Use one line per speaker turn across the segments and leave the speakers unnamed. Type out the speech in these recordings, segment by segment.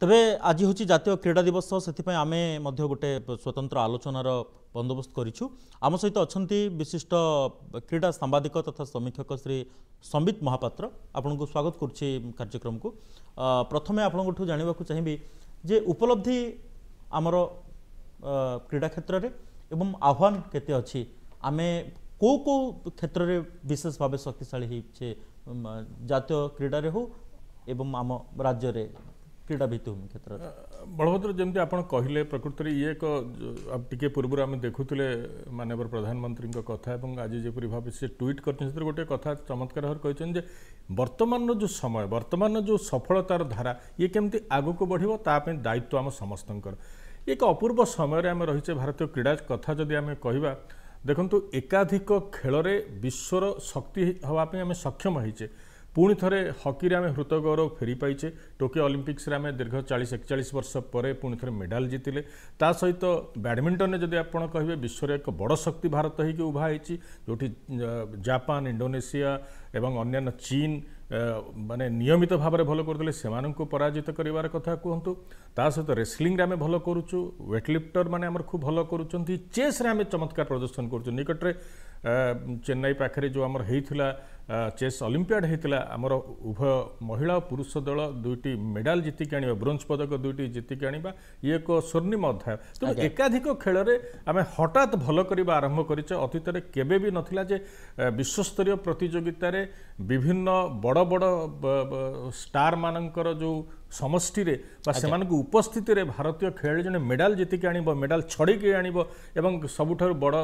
ତେବେ ଆଜି ହେଉଛି ଜାତୀୟ କ୍ରୀଡ଼ା ଦିବସ ସେଥିପାଇଁ ଆମେ ମଧ୍ୟ ଗୋଟେ ସ୍ୱତନ୍ତ୍ର ଆଲୋଚନାର ବନ୍ଦୋବସ୍ତ କରିଛୁ ଆମ ସହିତ ଅଛନ୍ତି ବିଶିଷ୍ଟ କ୍ରୀଡ଼ା ସାମ୍ବାଦିକ ତଥା ସମୀକ୍ଷକ ଶ୍ରୀ ସମ୍ବିତ ମହାପାତ୍ର ଆପଣଙ୍କୁ ସ୍ୱାଗତ କରୁଛି କାର୍ଯ୍ୟକ୍ରମକୁ ପ୍ରଥମେ ଆପଣଙ୍କଠୁ ଜାଣିବାକୁ ଚାହିଁବି ଯେ ଉପଲବ୍ଧି ଆମର କ୍ରୀଡ଼ା କ୍ଷେତ୍ରରେ ଏବଂ ଆହ୍ୱାନ କେତେ ଅଛି ଆମେ କେଉଁ କେଉଁ କ୍ଷେତ୍ରରେ ବିଶେଷ ଭାବେ ଶକ୍ତିଶାଳୀ ହେଇଛେ ଜାତୀୟ କ୍ରୀଡ଼ାରେ ହେଉ ଏବଂ ଆମ ରାଜ୍ୟରେ
କ୍ରୀଡ଼ା ଭିତ୍ତିଭୂମି କ୍ଷେତ୍ରରେ ବଳଭଦ୍ର ଯେମିତି ଆପଣ କହିଲେ ପ୍ରକୃତରେ ଇଏ ଏକ ଟିକେ ପୂର୍ବରୁ ଆମେ ଦେଖୁଥିଲେ ମାନ୍ୟବର ପ୍ରଧାନମନ୍ତ୍ରୀଙ୍କ କଥା ଏବଂ ଆଜି ଯେପରି ଭାବେ ସେ ଟ୍ୱିଟ୍ କରିଛନ୍ତି ସେଥିରେ ଗୋଟିଏ କଥା ଚମତ୍କାର ଭାବରେ କହିଛନ୍ତି ଯେ ବର୍ତ୍ତମାନର ଯେଉଁ ସମୟ ବର୍ତ୍ତମାନର ଯେଉଁ ସଫଳତାର ଧାରା ଇଏ କେମିତି ଆଗକୁ ବଢ଼ିବ ତା ପାଇଁ ଦାୟିତ୍ୱ ଆମ ସମସ୍ତଙ୍କର ଏକ ଅପୂର୍ବ ସମୟରେ ଆମେ ରହିଛେ ଭାରତୀୟ କ୍ରୀଡ଼ା କଥା ଯଦି ଆମେ କହିବା ଦେଖନ୍ତୁ ଏକାଧିକ ଖେଳରେ ବିଶ୍ୱର ଶକ୍ତି ହେବା ପାଇଁ ଆମେ ସକ୍ଷମ ହେଇଛେ ପୁଣି ଥରେ ହକିରେ ଆମେ ହୃତ ଗୌରବ ଫେରିପାଇଛେ ଟୋକିଓ ଅଲିମ୍ପିକ୍ସରେ ଆମେ ଦୀର୍ଘ ଚାଳିଶ ଏକଚାଳିଶ ବର୍ଷ ପରେ ପୁଣି ଥରେ ମେଡାଲ ଜିତିଲେ ତା ସହିତ ବ୍ୟାଡ଼ମିଣ୍ଟନରେ ଯଦି ଆପଣ କହିବେ ବିଶ୍ୱରେ ଏକ ବଡ଼ ଶକ୍ତି ଭାରତ ହେଇକି ଉଭା ହେଇଛି ଯେଉଁଠି ଜାପାନ ଇଣ୍ଡୋନେସିଆ ଏବଂ ଅନ୍ୟାନ୍ୟ ଚୀନ୍ ମାନେ ନିୟମିତ ଭାବରେ ଭଲ କରୁଥିଲେ ସେମାନଙ୍କୁ ପରାଜିତ କରିବାର କଥା କୁହନ୍ତୁ ତା ସହିତ ରେସଲିଂରେ ଆମେ ଭଲ କରୁଛୁ ୱେଟ୍ ଲିଫ୍ଟରମାନେ ଆମର ଖୁବ୍ ଭଲ କରୁଛନ୍ତି ଚେସ୍ରେ ଆମେ ଚମତ୍କାର ପ୍ରଦର୍ଶନ କରୁଛୁ ନିକଟରେ ଚେନ୍ନାଇ ପାଖରେ ଯେଉଁ ଆମର ହେଇଥିଲା ଚେସ୍ ଅଲିମ୍ପିଆଡ଼ ହେଇଥିଲା ଆମର ଉଭୟ ମହିଳା ଓ ପୁରୁଷ ଦଳ ଦୁଇଟି ଦୁଇଟି ମେଡାଲ ଜିତିକି ଆଣିବା ବ୍ରୋଞ୍ଜ ପଦକ ଦୁଇଟି ଜିତିକି ଆଣିବା ଇଏ ଏକ ସ୍ୱର୍ଣ୍ଣିମ ଅଧ୍ୟାୟ ତେଣୁ ଏକାଧିକ ଖେଳରେ ଆମେ ହଠାତ୍ ଭଲ କରିବା ଆରମ୍ଭ କରିଛେ ଅତୀତରେ କେବେ ବି ନଥିଲା ଯେ ବିଶ୍ୱସ୍ତରୀୟ ପ୍ରତିଯୋଗିତାରେ ବିଭିନ୍ନ ବଡ଼ ବଡ଼ ଷ୍ଟାର୍ମାନଙ୍କର ଯେଉଁ ସମଷ୍ଟିରେ ବା ସେମାନଙ୍କ ଉପସ୍ଥିତିରେ ଭାରତୀୟ ଖେଳାଳି ଜଣେ ମେଡାଲ ଜିତିକି ଆଣିବ ମେଡାଲ ଛଡ଼ିକି ଆଣିବ ଏବଂ ସବୁଠାରୁ ବଡ଼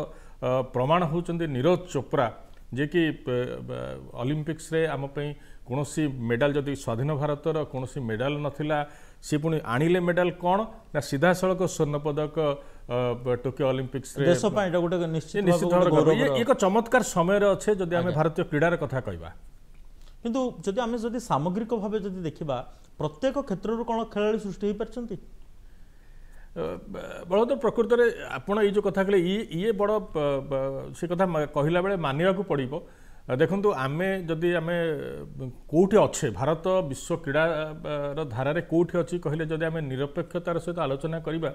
ପ୍ରମାଣ ହେଉଛନ୍ତି ନିରଜ ଚୋପ୍ରା ଯିଏକି ଅଲିମ୍ପିକ୍ସରେ ଆମ ପାଇଁ କୌଣସି ମେଡ଼ାଲ ଯଦି ସ୍ୱାଧୀନ ଭାରତର କୌଣସି ମେଡ଼ାଲ ନଥିଲା ସେ ପୁଣି ଆଣିଲେ ମେଡ଼ାଲ କ'ଣ ନା ସିଧାସଳଖ ସ୍ୱର୍ଣ୍ଣପଦକ ଟୋକିଓ ଅଲିମ୍ପିକ୍ସରେ ଦେଶ ପାଇଁ ଏଇଟା ଗୋଟେ ନିଶ୍ଚିତ ନିଶ୍ଚିତ ଏକ ଚମତ୍କାର ସମୟରେ ଅଛେ ଯଦି ଆମେ ଭାରତୀୟ କ୍ରୀଡ଼ାର କଥା କହିବା
କିନ୍ତୁ ଯଦି ଆମେ ଯଦି ସାମଗ୍ରିକ ଭାବେ ଯଦି ଦେଖିବା ପ୍ରତ୍ୟେକ କ୍ଷେତ୍ରରୁ କ'ଣ ଖେଳାଳି ସୃଷ୍ଟି ହୋଇପାରିଛନ୍ତି
ବଳଦ ପ୍ରକୃତରେ ଆପଣ ଏଇ ଯେଉଁ କଥା କହିଲେ ଇଏ ଇଏ ବଡ଼ ସେ କଥା କହିଲା ବେଳେ ମାନିବାକୁ ପଡ଼ିବ ଦେଖନ୍ତୁ ଆମେ ଯଦି ଆମେ କେଉଁଠି ଅଛେ ଭାରତ ବିଶ୍ୱ କ୍ରୀଡ଼ାର ଧାରାରେ କେଉଁଠି ଅଛି କହିଲେ ଯଦି ଆମେ ନିରପେକ୍ଷତାର ସହିତ ଆଲୋଚନା କରିବା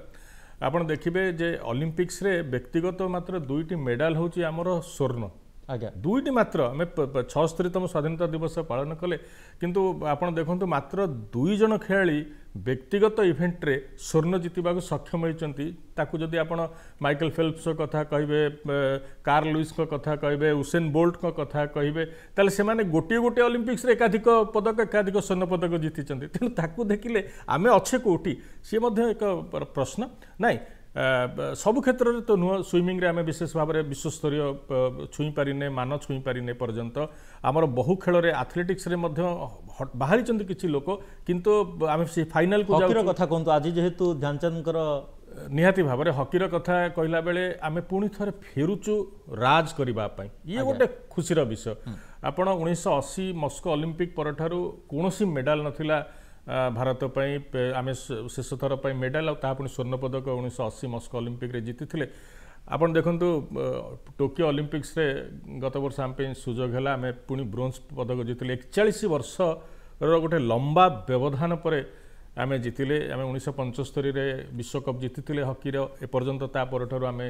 ଆପଣ ଦେଖିବେ ଯେ ଅଲିମ୍ପିକ୍ସରେ ବ୍ୟକ୍ତିଗତ ମାତ୍ର ଦୁଇଟି ମେଡାଲ ହେଉଛି ଆମର ସ୍ୱର୍ଣ୍ଣ ଆଜ୍ଞା ଦୁଇଟି ମାତ୍ର ଆମେ ଛଅସ୍ତରୀତମ ସ୍ୱାଧୀନତା ଦିବସ ପାଳନ କଲେ କିନ୍ତୁ ଆପଣ ଦେଖନ୍ତୁ ମାତ୍ର ଦୁଇ ଜଣ ଖେଳାଳି ବ୍ୟକ୍ତିଗତ ଇଭେଣ୍ଟରେ ସ୍ୱର୍ଣ୍ଣ ଜିତିବାକୁ ସକ୍ଷମ ହୋଇଛନ୍ତି ତାକୁ ଯଦି ଆପଣ ମାଇକେଲ ଫେଲ୍ପସଙ୍କ କଥା କହିବେ କାର୍ ଲୁଇସ୍ଙ୍କ କଥା କହିବେ ଉସେନ୍ ବୋଲ୍ଟଙ୍କ କଥା କହିବେ ତାହେଲେ ସେମାନେ ଗୋଟିଏ ଗୋଟିଏ ଅଲିମ୍ପିକ୍ସରେ ଏକାଧିକ ପଦକ ଏକାଧିକ ସ୍ୱର୍ଣ୍ଣ ପଦକ ଜିତିଛନ୍ତି ତେଣୁ ତାକୁ ଦେଖିଲେ ଆମେ ଅଛେ କେଉଁଠି ସିଏ ମଧ୍ୟ ଏକ ପ୍ରଶ୍ନ ନାହିଁ ସବୁ କ୍ଷେତ୍ରରେ ତ ନୁହଁ ସୁଇମିଂରେ ଆମେ ବିଶେଷ ଭାବରେ ବିଶ୍ୱସ୍ତରୀୟ ଛୁଇଁପାରିନେ ମାନ ଛୁଇଁପାରିନେ ପର୍ଯ୍ୟନ୍ତ ଆମର ବହୁ ଖେଳରେ ଆଥଲେଟିକ୍ସରେ ମଧ୍ୟ ବାହାରିଛନ୍ତି କିଛି ଲୋକ କିନ୍ତୁ ଆମେ ସେ ଫାଇନାଲକୁ କଥା କୁହନ୍ତୁ ଆଜି ଯେହେତୁ ଧ୍ୟାନଚାନ୍ଦଙ୍କର ନିହାତି ଭାବରେ ହକିର କଥା କହିଲା ବେଳେ ଆମେ ପୁଣି ଥରେ ଫେରୁଛୁ ରାଜ କରିବା ପାଇଁ ଇଏ ଗୋଟେ ଖୁସିର ବିଷୟ ଆପଣ ଉଣେଇଶହ ଅଶୀ ମସ୍କୋ ଅଲିମ୍ପିକ୍ ପରଠାରୁ କୌଣସି ମେଡ଼ାଲ ନଥିଲା ଭାରତ ପାଇଁ ଆମେ ଶେଷ ଥର ପାଇଁ ମେଡ଼ାଲ ଆଉ ତାହା ପୁଣି ସ୍ୱର୍ଣ୍ଣ ପଦକ ଉଣେଇଶହ ଅଶୀ ମସ୍କୋ ଅଲିମ୍ପିକରେ ଜିତିଥିଲେ ଆପଣ ଦେଖନ୍ତୁ ଟୋକିଓ ଅଲିମ୍ପିକ୍ସରେ ଗତ ବର୍ଷ ଆମ ପାଇଁ ସୁଯୋଗ ହେଲା ଆମେ ପୁଣି ବ୍ରୋଞ୍ଜ ପଦକ ଜିତିଲେ ଏକଚାଳିଶ ବର୍ଷର ଗୋଟେ ଲମ୍ବା ବ୍ୟବଧାନ ପରେ ଆମେ ଜିତିଲେ ଆମେ ଉଣେଇଶହ ପଞ୍ଚସ୍ତରୀରେ ବିଶ୍ୱକପ୍ ଜିତିଥିଲେ ହକିର ଏପର୍ଯ୍ୟନ୍ତ ତା ପରଠାରୁ ଆମେ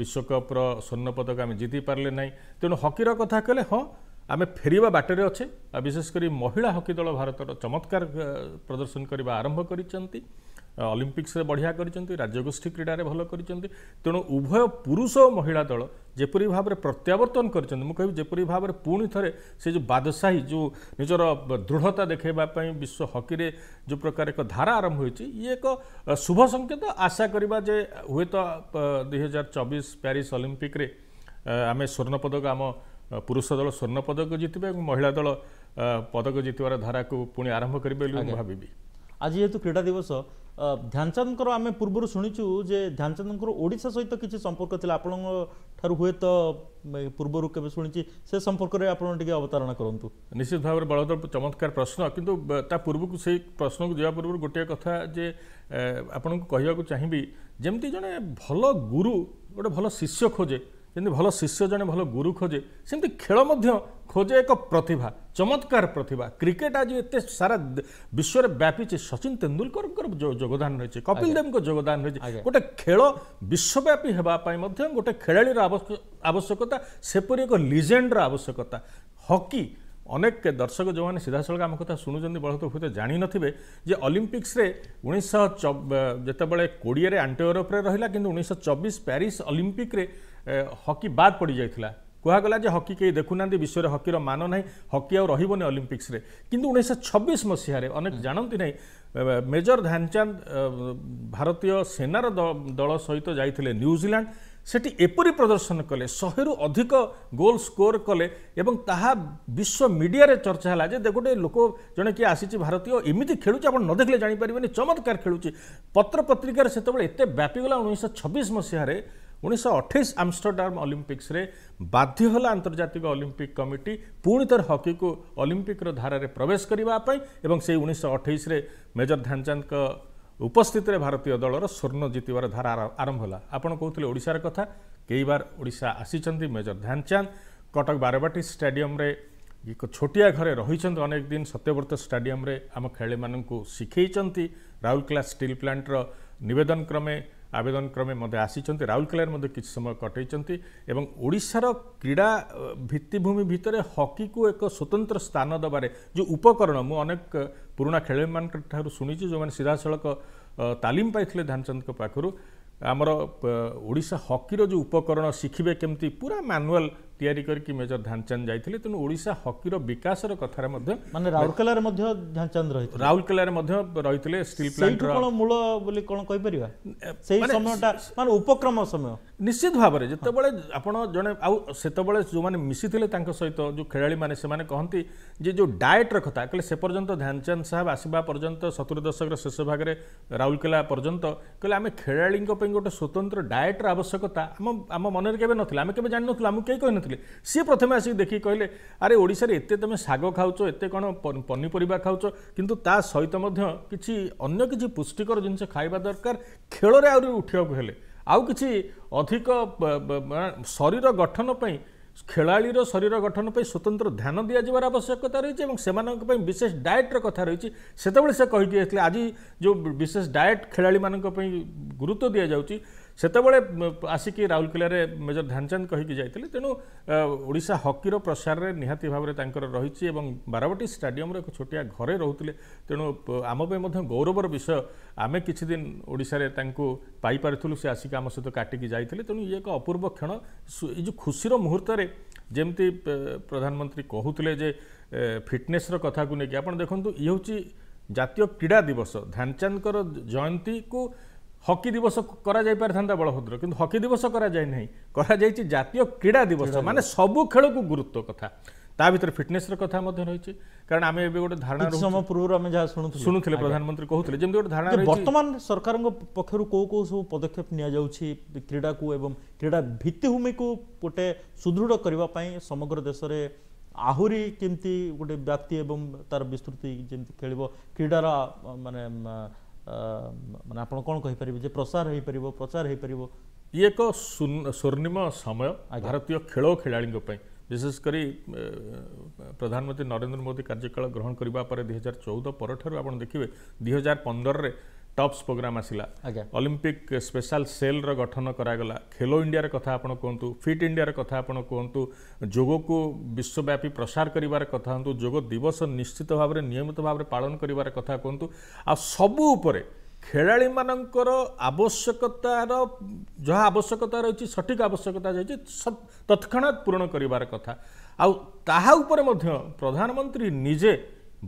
ବିଶ୍ୱକପ୍ର ସ୍ୱର୍ଣ୍ଣ ପଦକ ଆମେ ଜିତି ପାରିଲେ ନାହିଁ ତେଣୁ ହକିର କଥା କହିଲେ ହଁ ଆମେ ଫେରିବା ବାଟରେ ଅଛେ ଆଉ ବିଶେଷ କରି ମହିଳା ହକି ଦଳ ଭାରତର ଚମତ୍କାର ପ୍ରଦର୍ଶନ କରିବା ଆରମ୍ଭ କରିଛନ୍ତି ଅଲିମ୍ପିକ୍ସରେ ବଢ଼ିଆ କରିଛନ୍ତି ରାଜ୍ୟଗୋଷ୍ଠୀ କ୍ରୀଡ଼ାରେ ଭଲ କରିଛନ୍ତି ତେଣୁ ଉଭୟ ପୁରୁଷ ଓ ମହିଳା ଦଳ ଯେପରି ଭାବରେ ପ୍ରତ୍ୟାବର୍ତ୍ତନ କରିଛନ୍ତି ମୁଁ କହିବି ଯେପରି ଭାବରେ ପୁଣି ଥରେ ସେ ଯେଉଁ ବାଦଶାହୀ ଯେଉଁ ନିଜର ଦୃଢ଼ତା ଦେଖାଇବା ପାଇଁ ବିଶ୍ୱ ହକିରେ ଯେଉଁ ପ୍ରକାର ଏକ ଧାରା ଆରମ୍ଭ ହୋଇଛି ଇଏ ଏକ ଶୁଭ ସଂକେତ ଆଶା କରିବା ଯେ ହୁଏତ ଦୁଇହଜାର ଚବିଶ ପ୍ୟାରିସ୍ ଅଲିମ୍ପିକ୍ରେ ଆମେ ସ୍ୱର୍ଣ୍ଣ ପଦକ ଆମ ପୁରୁଷ ଦଳ ସ୍ୱର୍ଣ୍ଣ ପଦକ ଜିତିବେ ଏବଂ ମହିଳା ଦଳ ପଦକ ଜିତିବାର ଧାରାକୁ ପୁଣି ଆରମ୍ଭ କରିବେ ବୋଲି ମୁଁ ଭାବିବି
ଆଜି ଯେହେତୁ କ୍ରୀଡ଼ା ଦିବସ ଧ୍ୟାନଚାନ୍ଦଙ୍କର ଆମେ ପୂର୍ବରୁ ଶୁଣିଛୁ ଯେ ଧ୍ୟାନଚାନ୍ଦଙ୍କର ଓଡ଼ିଶା ସହିତ କିଛି ସମ୍ପର୍କ ଥିଲା ଆପଣଙ୍କ ଠାରୁ ହୁଏତ ପୂର୍ବରୁ କେବେ ଶୁଣିଛି ସେ ସମ୍ପର୍କରେ ଆପଣ ଟିକେ
ଅବତାରଣା କରନ୍ତୁ ନିଶ୍ଚିତ ଭାବରେ ବଳଦେବ ଚମତ୍କାର ପ୍ରଶ୍ନ କିନ୍ତୁ ତା ପୂର୍ବକୁ ସେଇ ପ୍ରଶ୍ନକୁ ଯିବା ପୂର୍ବରୁ ଗୋଟିଏ କଥା ଯେ ଆପଣଙ୍କୁ କହିବାକୁ ଚାହିଁବି ଯେମିତି ଜଣେ ଭଲ ଗୁରୁ ଗୋଟେ ଭଲ ଶିଷ୍ୟ ଖୋଜେ ଯେମିତି ଭଲ ଶିଷ୍ୟ ଜଣେ ଭଲ ଗୁରୁ ଖୋଜେ ସେମିତି ଖେଳ ମଧ୍ୟ ଖୋଜେ ଏକ ପ୍ରତିଭା ଚମତ୍କାର ପ୍ରତିଭା କ୍ରିକେଟ ଆଜି ଏତେ ସାରା ବିଶ୍ୱରେ ବ୍ୟାପିଛି ସଚିନ ତେନ୍ଦୁଲକରଙ୍କର ଯୋଗଦାନ ରହିଛି କପିଲ ଦେବଙ୍କ ଯୋଗଦାନ ରହିଛି ଗୋଟେ ଖେଳ ବିଶ୍ୱବ୍ୟାପୀ ହେବା ପାଇଁ ମଧ୍ୟ ଗୋଟେ ଖେଳାଳିର ଆବଶ୍ୟକତା ସେପରି ଏକ ଲିଜେଣ୍ଡର ଆବଶ୍ୟକତା ହକି ଅନେକ ଦର୍ଶକ ଯେଉଁମାନେ ସିଧାସଳଖ ଆମ କଥା ଶୁଣୁଛନ୍ତି ବହୁତ ହୁଏତ ଜାଣିନଥିବେ ଯେ ଅଲିମ୍ପିକ୍ସରେ ଉଣେଇଶହ ଯେତେବେଳେ କୋଡ଼ିଏରେ ଆଣ୍ଟିୟରପ୍ରେ ରହିଲା କିନ୍ତୁ ଉଣେଇଶହ ଚବିଶ ପ୍ୟାରିସ୍ ଅଲିମ୍ପିକ୍ରେ হকি বাদ পড়ি যাই କୁହାଗଲା ଯେ ହକି କେହି ଦେଖୁନାହାନ୍ତି ବିଶ୍ୱରେ ହକିର ମାନ ନାହିଁ ହକି ଆଉ ରହିବନି ଅଲିମ୍ପିକ୍ସରେ କିନ୍ତୁ ଉଣେଇଶହ ଛବିଶ ମସିହାରେ ଅନେକ ଜାଣନ୍ତି ନାହିଁ ମେଜର ଧ୍ୟାନଚାନ୍ଦ ଭାରତୀୟ ସେନାର ଦଳ ସହିତ ଯାଇଥିଲେ ନ୍ୟୁଜିଲାଣ୍ଡ ସେଠି ଏପରି ପ୍ରଦର୍ଶନ କଲେ ଶହେରୁ ଅଧିକ ଗୋଲ୍ ସ୍କୋର କଲେ ଏବଂ ତାହା ବିଶ୍ୱ ମିଡ଼ିଆରେ ଚର୍ଚ୍ଚା ହେଲା ଯେ ଗୋଟେ ଲୋକ ଜଣେ କିଏ ଆସିଛି ଭାରତୀୟ ଏମିତି ଖେଳୁଛି ଆପଣ ନ ଦେଖିଲେ ଜାଣିପାରିବେନି ଚମତ୍କାର ଖେଳୁଛି ପତ୍ରପତ୍ରିକାରେ ସେତେବେଳେ ଏତେ ବ୍ୟାପିଗଲା ଉଣେଇଶହ ଛବିଶ ମସିହାରେ ଉଣେଇଶହ ଆମଷ୍ଟରଡାମ୍ ଅଲିମ୍ପିକ୍ସରେ ବାଧ୍ୟ ହେଲା ଆନ୍ତର୍ଜାତିକ ଅଲିମ୍ପିକ୍ କମିଟି ପୁଣି ଥରେ ହକିକୁ ଅଲିମ୍ପିକ୍ର ଧାରାରେ ପ୍ରବେଶ କରିବା ପାଇଁ ଏବଂ ସେହି ଉଣେଇଶହ ଅଠେଇଶରେ ମେଜର ଧ୍ୟାନଚାନ୍ଦଙ୍କ ଉପସ୍ଥିତିରେ ଭାରତୀୟ ଦଳର ସ୍ୱର୍ଣ୍ଣ ଜିତିବାର ଧାରା ଆରମ୍ଭ ହେଲା ଆପଣ କହୁଥିଲେ ଓଡ଼ିଶାର କଥା କେଇ ବାର ଓଡ଼ିଶା ଆସିଛନ୍ତି ମେଜର ଧ୍ୟାନଚାନ୍ଦ କଟକ ବାରବାଟୀ ଷ୍ଟାଡିୟମରେ ଏକ ଛୋଟିଆ ଘରେ ରହିଛନ୍ତି ଅନେକ ଦିନ ସତ୍ୟବ୍ରତ ଷ୍ଟାଡିୟମରେ ଆମ ଖେଳାଳିମାନଙ୍କୁ ଶିଖେଇଛନ୍ତି ରାଉରକେଲା ଷ୍ଟିଲ୍ ପ୍ଲାଣ୍ଟର ନିବେଦନ କ୍ରମେ ଆବେଦନ କ୍ରମେ ମଧ୍ୟ ଆସିଛନ୍ତି ରାଉରକେଲାରେ ମଧ୍ୟ କିଛି ସମୟ କଟେଇଛନ୍ତି ଏବଂ ଓଡ଼ିଶାର କ୍ରୀଡ଼ା ଭିତ୍ତିଭୂମି ଭିତରେ ହକିକୁ ଏକ ସ୍ୱତନ୍ତ୍ର ସ୍ଥାନ ଦେବାରେ ଯେଉଁ ଉପକରଣ ମୁଁ ଅନେକ ପୁରୁଣା ଖେଳାଳିମାନଙ୍କ ଠାରୁ ଶୁଣିଛି ଯେଉଁମାନେ ସିଧାସଳଖ ତାଲିମ ପାଇଥିଲେ ଧ୍ୟାନଚାନ୍ଦଙ୍କ ପାଖରୁ ଆମର ଓଡ଼ିଶା ହକିର ଯେଉଁ ଉପକରଣ ଶିଖିବେ କେମିତି ପୁରା ମାନୁଆଲ୍ তৈরি করি মেজর ধ্যানচাঁদ যাই তেমন ওড়শা হকির বিকাশর কথার মানে রাউরকেলার ধ্যানচাঁদ রয়েছে রাউরকেলার রয়েছে স্টিল প্লান্ট মূল বলে কোণ কইপার সেই সময়টা মানে উপক্রম সময় নিশ্চিত ভাবে যেতবে আপনার জনে আতবে যে মিশিলে তাঁর সহ যে খেলাড়ি মানে সে কহতি যে যে ডায়েটর কথা কে সে পর্যন্ত ধ্যানচাঁদ সাহেব আসবা পর্যন্ত সতুরি দশকর শেষ ভাগে রাউরকেলা পর্যন্ত কে আমি খেলাড়ি গোটে স্বতন্ত্র ডায়েটর আবশ্যকতা আম মনে কেবে নথিলা আমি কেবে জানি নথিলা আমি কে কই নথিলা ଆସିଥିଲେ ସିଏ ପ୍ରଥମେ ଆସିକି ଦେଖିକି କହିଲେ ଆରେ ଓଡ଼ିଶାରେ ଏତେ ତୁମେ ଶାଗ ଖାଉଛ ଏତେ କ'ଣ ପନିପରିବା ଖାଉଛ କିନ୍ତୁ ତା ସହିତ ମଧ୍ୟ କିଛି ଅନ୍ୟ କିଛି ପୁଷ୍ଟିକର ଜିନିଷ ଖାଇବା ଦରକାର ଖେଳରେ ଆହୁରି ଉଠିବାକୁ ହେଲେ ଆଉ କିଛି ଅଧିକ ଶରୀର ଗଠନ ପାଇଁ ଖେଳାଳିର ଶରୀର ଗଠନ ପାଇଁ ସ୍ୱତନ୍ତ୍ର ଧ୍ୟାନ ଦିଆଯିବାର ଆବଶ୍ୟକତା ରହିଛି ଏବଂ ସେମାନଙ୍କ ପାଇଁ ବିଶେଷ ଡାଏଟ୍ର କଥା ରହିଛି ସେତେବେଳେ ସେ କହିଦେଇଥିଲେ ଆଜି ଯେଉଁ ବିଶେଷ ଡାଏଟ୍ ଖେଳାଳିମାନଙ୍କ ପାଇଁ ଗୁରୁତ୍ୱ ଦିଆଯାଉଛି ସେତେବେଳେ ଆସିକି ରାଉରକେଲାରେ ମେଜର ଧ୍ୟାନଚାନ୍ଦ କହିକି ଯାଇଥିଲେ ତେଣୁ ଓଡ଼ିଶା ହକିର ପ୍ରସାରରେ ନିହାତି ଭାବରେ ତାଙ୍କର ରହିଛି ଏବଂ ବାରବାଟୀ ଷ୍ଟାଡିୟମ୍ର ଏକ ଛୋଟିଆ ଘରେ ରହୁଥିଲେ ତେଣୁ ଆମ ପାଇଁ ମଧ୍ୟ ଗୌରବର ବିଷୟ ଆମେ କିଛି ଦିନ ଓଡ଼ିଶାରେ ତାଙ୍କୁ ପାଇପାରିଥିଲୁ ସେ ଆସିକି ଆମ ସହିତ କାଟିକି ଯାଇଥିଲେ ତେଣୁ ଇଏ ଏକ ଅପୂର୍ବ କ୍ଷଣ ଏ ଯେଉଁ ଖୁସିର ମୁହୂର୍ତ୍ତରେ ଯେମିତି ପ୍ରଧାନମନ୍ତ୍ରୀ କହୁଥିଲେ ଯେ ଫିଟନେସ୍ର କଥାକୁ ନେଇକି ଆପଣ ଦେଖନ୍ତୁ ଇଏ ହେଉଛି ଜାତୀୟ କ୍ରୀଡ଼ା ଦିବସ ଧ୍ୟାନଚାନ୍ଦଙ୍କର ଜୟନ୍ତୀକୁ ହକି ଦିବସ କରାଯାଇ ପାରିଥାନ୍ତା ବଳଭଦ୍ର କିନ୍ତୁ ହକି ଦିବସ କରାଯାଇ ନାହିଁ କରାଯାଇଛି ଜାତୀୟ କ୍ରୀଡ଼ା ଦିବସ ମାନେ ସବୁ ଖେଳକୁ ଗୁରୁତ୍ୱ କଥା ତା ଭିତରେ ଫିଟନେସ୍ର କଥା ମଧ୍ୟ ରହିଛି କାରଣ ଆମେ ଏବେ ଗୋଟେ ଧାରଣା ସମୟ ପୂର୍ବରୁ ଆମେ ଯାହା ଶୁଣୁ ଶୁଣୁଥିଲେ ପ୍ରଧାନମନ୍ତ୍ରୀ କହୁଥିଲେ ଯେମିତି ଗୋଟେ ଧାରଣା ବର୍ତ୍ତମାନ
ସରକାରଙ୍କ ପକ୍ଷରୁ କେଉଁ କେଉଁ ସବୁ ପଦକ୍ଷେପ ନିଆଯାଉଛି କ୍ରୀଡ଼ାକୁ ଏବଂ କ୍ରୀଡ଼ା ଭିତ୍ତିଭୂମିକୁ ଗୋଟେ ସୁଦୃଢ଼ କରିବା ପାଇଁ ସମଗ୍ର ଦେଶରେ ଆହୁରି କେମିତି ଗୋଟେ ବ୍ୟାପ୍ତି ଏବଂ ତାର ବିସ୍ତୃତି ଯେମିତି ଖେଳିବ କ୍ରୀଡ଼ାର ମାନେ ମାନେ ଆପଣ କ'ଣ କହିପାରିବେ ଯେ ପ୍ରସାର ହେଇପାରିବ ପ୍ରଚାର ହେଇପାରିବ ଇଏ ଏକ
ସ୍ୱର୍ଣ୍ଣିମ ସମୟ ଭାରତୀୟ ଖେଳ ଖେଳାଳିଙ୍କ ପାଇଁ ବିଶେଷ କରି ପ୍ରଧାନମନ୍ତ୍ରୀ ନରେନ୍ଦ୍ର ମୋଦି କାର୍ଯ୍ୟକାଳ ଗ୍ରହଣ କରିବା ପରେ ଦୁଇ ହଜାର ଚଉଦ ପରଠାରୁ ଆପଣ ଦେଖିବେ ଦୁଇ ହଜାର ପନ୍ଦରରେ ଟପ୍ସ ପ୍ରୋଗ୍ରାମ ଆସିଲା ଅଲିମ୍ପିକ୍ ସ୍ପେଶାଲ ସେଲ୍ର ଗଠନ କରାଗଲା ଖେଲୋ ଇଣ୍ଡିଆର କଥା ଆପଣ କୁହନ୍ତୁ ଫିଟ୍ ଇଣ୍ଡିଆର କଥା ଆପଣ କୁହନ୍ତୁ ଯୋଗକୁ ବିଶ୍ୱବ୍ୟାପୀ ପ୍ରସାର କରିବାର କଥା ହୁଅନ୍ତୁ ଯୋଗ ଦିବସ ନିଶ୍ଚିତ ଭାବରେ ନିୟମିତ ଭାବରେ ପାଳନ କରିବାର କଥା କୁହନ୍ତୁ ଆଉ ସବୁ ଉପରେ ଖେଳାଳିମାନଙ୍କର ଆବଶ୍ୟକତାର ଯାହା ଆବଶ୍ୟକତା ରହିଛି ସଠିକ୍ ଆବଶ୍ୟକତା ରହିଛି ତତ୍କ୍ଷଣାତ୍ ପୂରଣ କରିବାର କଥା ଆଉ ତାହା ଉପରେ ମଧ୍ୟ ପ୍ରଧାନମନ୍ତ୍ରୀ ନିଜେ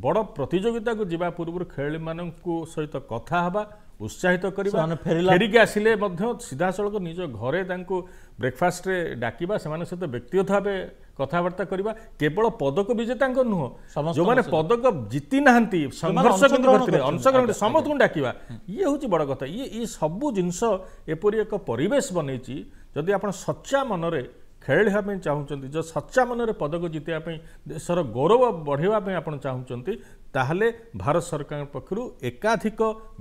ବଡ଼ ପ୍ରତିଯୋଗିତାକୁ ଯିବା ପୂର୍ବରୁ ଖେଳାଳିମାନଙ୍କୁ ସହିତ କଥା ହେବା ଉତ୍ସାହିତ କରିବା ଫେରିକି ଆସିଲେ ମଧ୍ୟ ସିଧାସଳଖ ନିଜ ଘରେ ତାଙ୍କୁ ବ୍ରେକଫାଷ୍ଟରେ ଡାକିବା ସେମାନଙ୍କ ସହିତ ବ୍ୟକ୍ତିଗତ ଭାବେ କଥାବାର୍ତ୍ତା କରିବା କେବଳ ପଦକ ବିଜେତାଙ୍କ ନୁହଁ ଯେଉଁମାନେ ପଦକ ଜିତି ନାହାନ୍ତି ସଂଘର୍ଷ ଅଂଶଗ୍ରହଣ ସମସ୍ତଙ୍କୁ ଡାକିବା ଇଏ ହେଉଛି ବଡ଼ କଥା ଇଏ ଇଏ ସବୁ ଜିନିଷ ଏପରି ଏକ ପରିବେଶ ବନେଇଛି ଯଦି ଆପଣ ସଚ୍ଚା ମନରେ ଖେଳିବା ପାଇଁ ଚାହୁଁଛନ୍ତି ଯଦି ସଚ୍ଚା ମନରେ ପଦକ ଜିତିବା ପାଇଁ ଦେଶର ଗୌରବ ବଢ଼ାଇବା ପାଇଁ ଆପଣ ଚାହୁଁଛନ୍ତି ତାହେଲେ ଭାରତ ସରକାରଙ୍କ ପକ୍ଷରୁ ଏକାଧିକ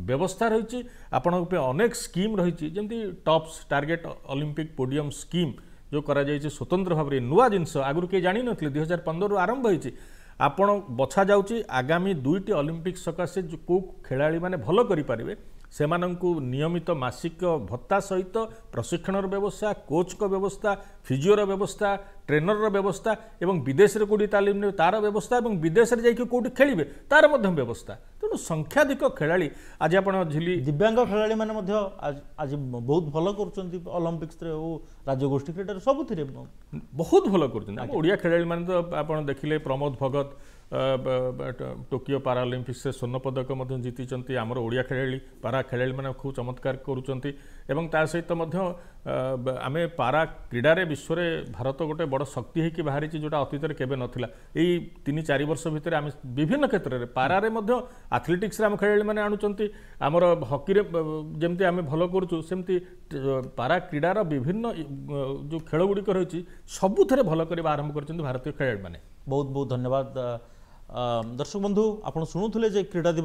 ବ୍ୟବସ୍ଥା ରହିଛି ଆପଣଙ୍କ ପାଇଁ ଅନେକ ସ୍କିମ୍ ରହିଛି ଯେମିତି TOPS target Olympic podium scheme ଯେଉଁ କରାଯାଇଛି ସ୍ୱତନ୍ତ୍ର ଭାବରେ ନୂଆ ଜିନିଷ ଆଗରୁ କେହି ଜାଣିନଥିଲେ ଦୁଇ ହଜାର ପନ୍ଦରରୁ ଆରମ୍ଭ ହୋଇଛି ଆପଣ ବଛାଯାଉଛି ଆଗାମୀ ଦୁଇଟି ଅଲିମ୍ପିକ୍ ସକାଶେ କେଉଁ ଖେଳାଳିମାନେ ଭଲ କରିପାରିବେ ସେମାନଙ୍କୁ ନିୟମିତ ମାସିକ ଭତ୍ତା ସହିତ ପ୍ରଶିକ୍ଷଣର ବ୍ୟବସ୍ଥା କୋଚ୍ଙ୍କ ବ୍ୟବସ୍ଥା ଫିଜିଓର ବ୍ୟବସ୍ଥା ট্রেনরর ব্যবস্থা এবং বিদেশে কোটি তালিম নেবে তার ব্যবস্থা এবং বিদেশে যাই কোটি খেলবে তার মধ্যে ব্যবস্থা তেমন সংখ্যাধিক খেলাড়ি
আজ আপনার ঝিলি দিব্যাঙ্গ খেলাড়ি মানে মধ্যে আজ বহুত ভালো করছেন অলিম্পিক্সরে ও রাজ্যগোষ্ঠী ক্রীড়ার সবুথিরে
বহুত ভালো করছেন ওড়িয়া খেলাড়ি মানে তো আপনার দেখলে প্রমোদ ভগত ଟୋକିଓ ପାରାଲିମ୍ପିକ୍ସରେ ସ୍ୱର୍ଣ୍ଣ ପଦକ ମଧ୍ୟ ଜିତିଛନ୍ତି ଆମର ଓଡ଼ିଆ ଖେଳାଳି ପାରା ଖେଳାଳିମାନେ ଖୁବ୍ ଚମତ୍କାର କରୁଛନ୍ତି এবং ତା ସହିତ ମଧ୍ୟ ଆମେ ପାରା କ୍ରୀଡ଼ାରେ ବିଶ୍ୱରେ ଭାରତ ଗୋଟେ ବଡ଼ ଶକ୍ତି ହେଇକି ବାହାରିଛି ଯେଉଁଟା ଅତୀତରେ କେବେ ନଥିଲା ଏଇ ତିନି ଚାରି ବର୍ଷ ଭିତରେ ଆମେ ବିଭିନ୍ନ କ୍ଷେତ୍ରରେ ପାରାରେ ମଧ୍ୟ ଆଥଲେଟିକ୍ସରେ ଆମ ଖେଳାଳିମାନେ ଆଣୁଛନ୍ତି ଆମର ହକିରେ ଯେମିତି ଆମେ ଭଲ କରୁଛୁ ସେମିତି ପାରା କ୍ରୀଡ଼ାର ବିଭିନ୍ନ ଯେଉଁ ଖେଳଗୁଡ଼ିକ ରହିଛି ସବୁଥିରେ ଭଲ କରିବା ଆରମ୍ଭ କରିଛନ୍ତି ଭାରତୀୟ ଖେଳାଳିମାନେ ବହୁତ
ବହୁତ ଧନ୍ୟବାଦ ଦର୍ଶକ ବନ୍ଧୁ ଆପଣ ଶୁଣୁଥିଲେ ଯେ କ୍ରୀଡ଼ା ଦିବସ